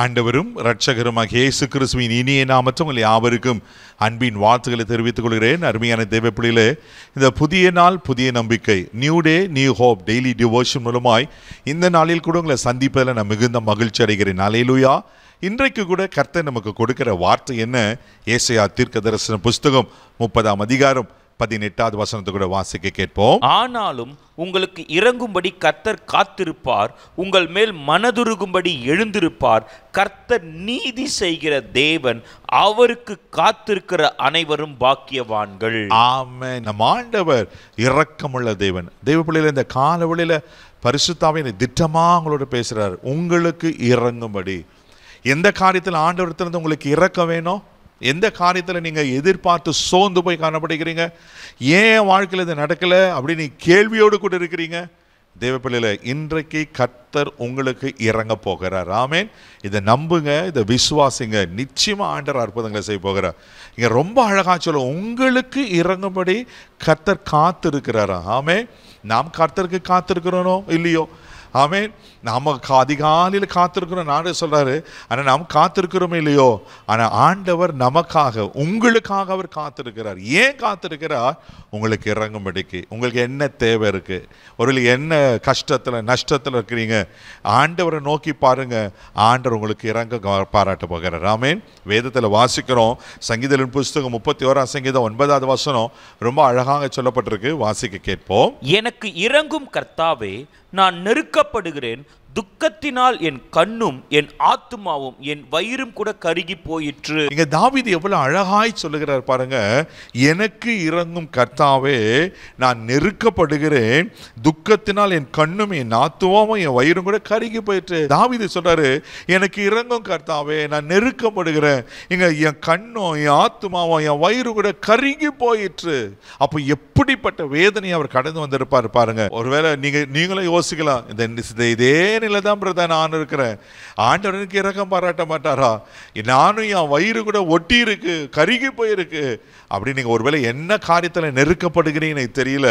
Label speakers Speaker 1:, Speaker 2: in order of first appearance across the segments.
Speaker 1: ஆண்டவரும் இரட்சகருமாக இயேசு கிறிஸ்துவின் இனிய நாமற்ற உங்கள் யாவருக்கும் அன்பின் வார்த்தைகளை தெரிவித்துக் கொள்கிறேன் அருமையான தேவப்பிள்ளையிலே இந்த புதிய நாள் புதிய நம்பிக்கை new day new hope daily devotion மூலமாய் இந்த நாளில் கூட உங்களை சந்திப்பதில் நான் மிகுந்த மகிழ்ச்சி அடைகிறேன் அலையிலுயா இன்றைக்கு கூட கர்த்தன் நமக்கு கொடுக்கிற வார்த்தை என்ன ஏசையா தீர்க்க தரிசன புஸ்தகம் முப்பதாம் அதிகாரம்
Speaker 2: பதினெட்டாவது வசனத்தை கூட வாசிக்க கேட்போம் ஆனாலும் உங்களுக்கு இறங்கும்படி கர்த்தர் காத்திருப்பார் உங்கள் மேல் மனதுருகும்படி எழுந்திருப்பார் கர்த்தர் நீதி செய்கிற தேவன் அவருக்கு காத்திருக்கிற அனைவரும் பாக்கியவான்கள்
Speaker 1: ஆமே நம் ஆண்டவர் இரக்கமுள்ள தேவன் தெய்வ பிள்ளையில இந்த வழியில பரிசுத்தாவை திட்டமாக அவங்களோட பேசுகிறார் உங்களுக்கு இறங்கும்படி எந்த காரியத்தில் ஆண்டவரத்திலிருந்து உங்களுக்கு இறக்க வேணும் எந்த காரியத்தில் நீங்கள் எதிர்பார்த்து சோர்ந்து போய் காணப்படுகிறீங்க ஏன் வாழ்க்கையில் இது நடக்கலை அப்படின்னு கேள்வியோடு கூட இருக்கிறீங்க தேவப்பிள்ளையில் இன்றைக்கு கத்தர் உங்களுக்கு இறங்க போகிறார் ராமேன் இதை நம்புங்க இதை விசுவாசிங்க நிச்சயமாக ஆண்டர் அற்புதங்களை செய்ய போகிறார் இங்கே ரொம்ப அழகாக சொல்ல உங்களுக்கு இறங்கும்படி கத்தர் காத்திருக்கிறாரா ஆமே நாம் கர்த்தருக்கு காத்திருக்கிறோனோ இல்லையோ ஆமே நமக்கு அதிகாலையில் காத்திருக்கிறோம் நானே சொல்கிறாரு ஆனால் நாம் காத்திருக்கிறோமே இல்லையோ ஆனால் ஆண்டவர் நமக்காக உங்களுக்காக அவர் காத்திருக்கிறார் ஏன் காத்திருக்கிறார் உங்களுக்கு இறங்கும்படிக்கு உங்களுக்கு என்ன தேவை இருக்குது ஒரு என்ன கஷ்டத்தில் நஷ்டத்தில் இருக்கிறீங்க ஆண்டவரை நோக்கி பாருங்கள் ஆண்டவர் உங்களுக்கு இறங்க பாராட்ட போகிறார் ஆமேன் வேதத்தில் வாசிக்கிறோம் சங்கீதலின் புஸ்தகம் முப்பத்தி ஓராம் சங்கீதம் ஒன்பதாவது வசனம் ரொம்ப அழகாக சொல்லப்பட்டிருக்கு வாசிக்க கேட்போம்
Speaker 2: எனக்கு இறங்கும் கர்த்தாவே நான் நெருக்கப்படுகிறேன் துக்கத்தினால் என் கண்ணும் என் ஆத்துமாவும் என் வயிறும் கூட கருகி போயிற்று
Speaker 1: இங்க தாவிது எவ்வளவு அழகாய் சொல்லுகிறார் பாருங்க எனக்கு இறங்கும் கர்த்தாவே நான் நெருக்கப்படுகிறேன் துக்கத்தினால் என் கண்ணும் என் ஆத்துமாவும் என் வயிறும் கூட கருகி போயிற்று தாவிது சொல்றாரு எனக்கு இறங்கும் கர்த்தாவே நான் நெருக்கப்படுகிறேன் இங்க என் கண்ணும் என் ஆத்துமாவும் என் வயிறு கூட கருகி போயிற்று அப்ப எப்படிப்பட்ட வேதனையை அவர் கடந்து வந்திருப்பாரு பாருங்க ஒருவேளை நீங்க நீங்களும் யோசிக்கலாம் இந்த இதே வேதனையில் தான் பிரதா நான் இருக்கிறேன் ஆண்டவனுக்கு இறக்கம் பாராட்ட மாட்டாரா நானும் என் வயிறு கூட ஒட்டி இருக்கு கருகி போயிருக்கு அப்படி நீங்கள் ஒருவேளை என்ன காரியத்தில் நெருக்கப்படுகிறீங்கன்னு தெரியல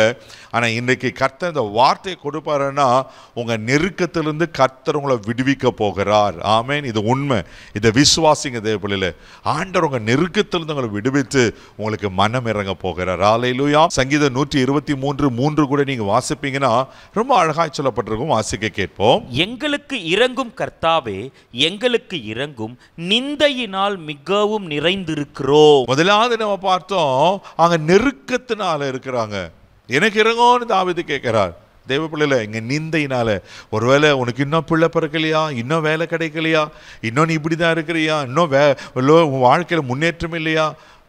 Speaker 1: ஆனால் இன்றைக்கு கர்த்தர் இந்த வார்த்தையை கொடுப்பாருன்னா உங்கள் நெருக்கத்திலிருந்து கர்த்தர் உங்களை விடுவிக்க போகிறார் ஆமேன் இது உண்மை இதை விசுவாசிங்க தேவைப்படையில் ஆண்டவர் உங்கள் நெருக்கத்திலிருந்து உங்களை விடுவித்து உங்களுக்கு மனம் இறங்க போகிறார் ஆலையிலுயா சங்கீதம் நூற்றி இருபத்தி மூன்று மூன்று கூட நீங்கள் வாசிப்பீங்கன்னா ரொம்ப அழகாய் சொல்லப்பட்டிருக்கும் வாசிக்க கேட்போம்
Speaker 2: எங்களுக்கு இறங்கும் கர்த்தாவே எங்களுக்கு இறங்கும் நிந்தையினால் மிகவும் நிறைந்திருக்கிறோம்
Speaker 1: முதலாவது நம்ம பார்த்தோம் அங்க நெருக்கத்தினால இருக்கிறாங்க எனக்கு இறங்கும்னு தாவிது கேட்கிறார் தேவ பிள்ளைல இங்கே நிந்தையினால ஒருவேளை உனக்கு இன்னும் பிள்ளை பிறக்கலையா இன்னும் வேலை கிடைக்கலையா இன்னும் நீ இப்படிதான் இருக்கிறியா இன்னும் வே வாழ்க்கையில் முன்னேற்றம் இல்லையா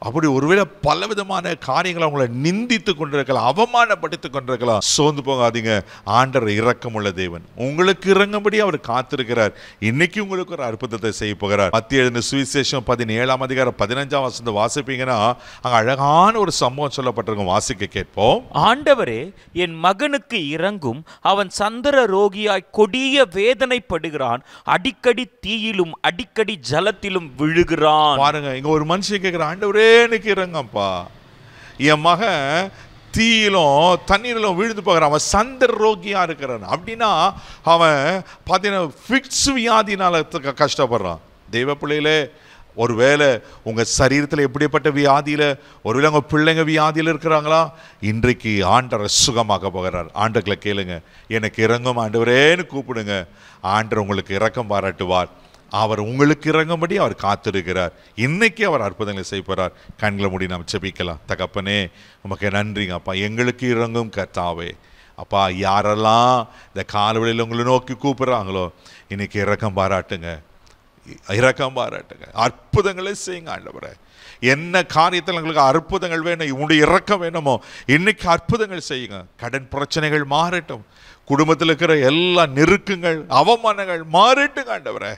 Speaker 1: அப்படி ஒருவேளை பல விதமான காரியங்களை அவங்கள நிந்தித்து கொண்டிருக்கலாம் அவமானப்படுத்தி கொண்டிருக்கலாம் சோர்ந்து போகாதீங்க ஆண்டர் உள்ள தேவன் உங்களுக்கு இறங்கும்படி அவர் காத்திருக்கிறார் இன்னைக்கு உங்களுக்கு ஒரு அற்புதத்தை செய்ய போகிறார் மத்திய எழுந்த சுவிசேஷம் பதினேழாம் அதிகாரம் பதினஞ்சாம் வருஷம் வாசிப்பீங்கன்னா அங்கே அழகான ஒரு சம்பவம் சொல்லப்பட்டிருக்கும்
Speaker 2: வாசிக்க கேட்போம் ஆண்டவரே என் மகனுக்கு இறங்கும் அவன் சந்திர ரோகியாய் கொடிய வேதனைப்படுகிறான் அடிக்கடி தீயிலும் அடிக்கடி ஜலத்திலும் விழுகிறான் பாருங்க இங்க ஒரு மனுஷன் கேட்கிற ஆண்டவரே நிற்கிறேன்னு இறங்கப்பா என்
Speaker 1: மகன் தீயிலும் தண்ணீரிலும் விழுந்து போகிறான் அவன் சந்தர் ரோகியாக இருக்கிறான் அப்படின்னா அவன் பார்த்தீங்கன்னா ஃபிக்ஸ் வியாதினால கஷ்டப்படுறான் தெய்வ பிள்ளையிலே ஒருவேளை உங்கள் சரீரத்தில் எப்படிப்பட்ட வியாதியில் ஒருவேளை உங்கள் பிள்ளைங்க வியாதியில் இருக்கிறாங்களா இன்றைக்கு ஆண்டரை சுகமாக போகிறார் ஆண்டுகளை கேளுங்க எனக்கு இறங்கும் ஆண்டவரேன்னு கூப்பிடுங்க ஆண்டர் உங்களுக்கு இறக்கம் பாராட்டுவார் அவர் உங்களுக்கு இறங்கும்படி அவர் காத்திருக்கிறார் இன்னைக்கு அவர் அற்புதங்களை செய்கிறார் கண்களை முடி நாம் செபிக்கலாம் தகப்பனே உமக்கு நன்றிங்க அப்பா எங்களுக்கு இறங்கும் கர்த்தாவே அப்பா யாரெல்லாம் இந்த காலவெளியில் உங்களை நோக்கி கூப்பிட்றாங்களோ இன்னைக்கு இறக்கம் பாராட்டுங்க இறக்கம் பாராட்டுங்க அற்புதங்களை செய்யுங்க ஆண்டவர என்ன காரியத்தில் எங்களுக்கு அற்புதங்கள் வேணும் உங்களுடைய இறக்கம் வேணுமோ இன்னைக்கு அற்புதங்கள் செய்யுங்க கடன் பிரச்சனைகள் மாறட்டும் குடும்பத்தில் இருக்கிற எல்லா நெருக்கங்கள் அவமானங்கள் மாறட்டுங்க ஆண்டவரை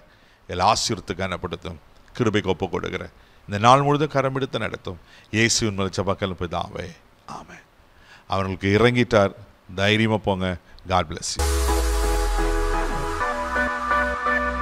Speaker 1: எல்லா ஆசிரியத்துக்கு கனப்படுத்தும் கிருபைக்கு ஒப்பு கொடுக்குறேன் இந்த நாள் முழுதும் கரம் எடுத்து நடத்தும் இயேசுவின் மேல் ஜபக்கல் போய் தாவே ஆமாம் அவர்களுக்கு இறங்கிட்டார் தைரியமாக போங்க காட் பிளஸ் யூ